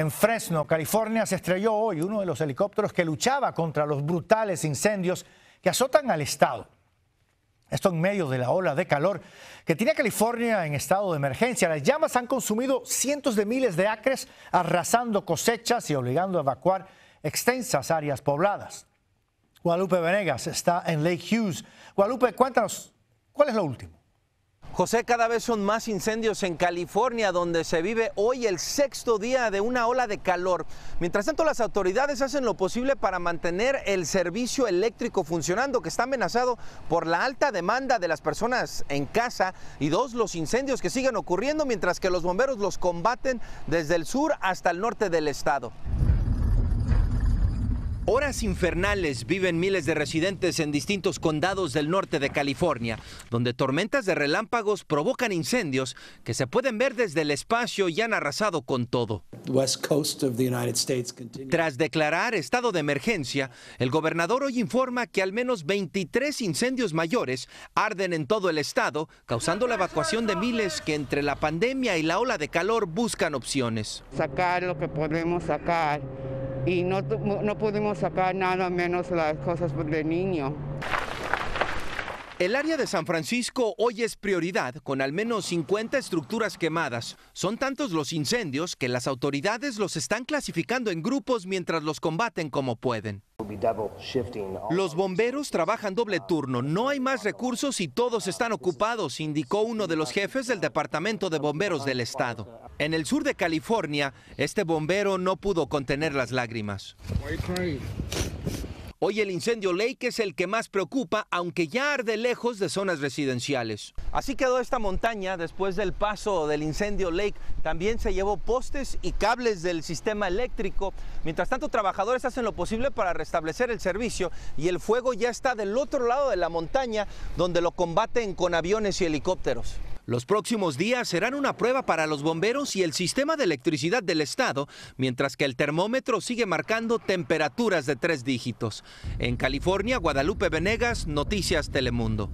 En Fresno, California, se estrelló hoy uno de los helicópteros que luchaba contra los brutales incendios que azotan al estado. Esto en medio de la ola de calor que tiene California en estado de emergencia. Las llamas han consumido cientos de miles de acres, arrasando cosechas y obligando a evacuar extensas áreas pobladas. Guadalupe Venegas está en Lake Hughes. Guadalupe, cuéntanos, ¿cuál es lo último? José, cada vez son más incendios en California, donde se vive hoy el sexto día de una ola de calor. Mientras tanto, las autoridades hacen lo posible para mantener el servicio eléctrico funcionando, que está amenazado por la alta demanda de las personas en casa y dos, los incendios que siguen ocurriendo, mientras que los bomberos los combaten desde el sur hasta el norte del estado. Horas infernales viven miles de residentes en distintos condados del norte de California, donde tormentas de relámpagos provocan incendios que se pueden ver desde el espacio y han arrasado con todo. Tras declarar estado de emergencia, el gobernador hoy informa que al menos 23 incendios mayores arden en todo el estado, causando la evacuación de miles que entre la pandemia y la ola de calor buscan opciones. Sacar lo que podemos sacar y no, no pudimos sacar nada menos las cosas de niño. El área de San Francisco hoy es prioridad, con al menos 50 estructuras quemadas. Son tantos los incendios que las autoridades los están clasificando en grupos mientras los combaten como pueden. Los bomberos trabajan doble turno, no hay más recursos y todos están ocupados, indicó uno de los jefes del Departamento de Bomberos del Estado. En el sur de California, este bombero no pudo contener las lágrimas. Hoy el incendio Lake es el que más preocupa, aunque ya arde lejos de zonas residenciales. Así quedó esta montaña después del paso del incendio Lake. También se llevó postes y cables del sistema eléctrico. Mientras tanto, trabajadores hacen lo posible para restablecer el servicio y el fuego ya está del otro lado de la montaña, donde lo combaten con aviones y helicópteros. Los próximos días serán una prueba para los bomberos y el sistema de electricidad del estado, mientras que el termómetro sigue marcando temperaturas de tres dígitos. En California, Guadalupe Venegas, Noticias Telemundo.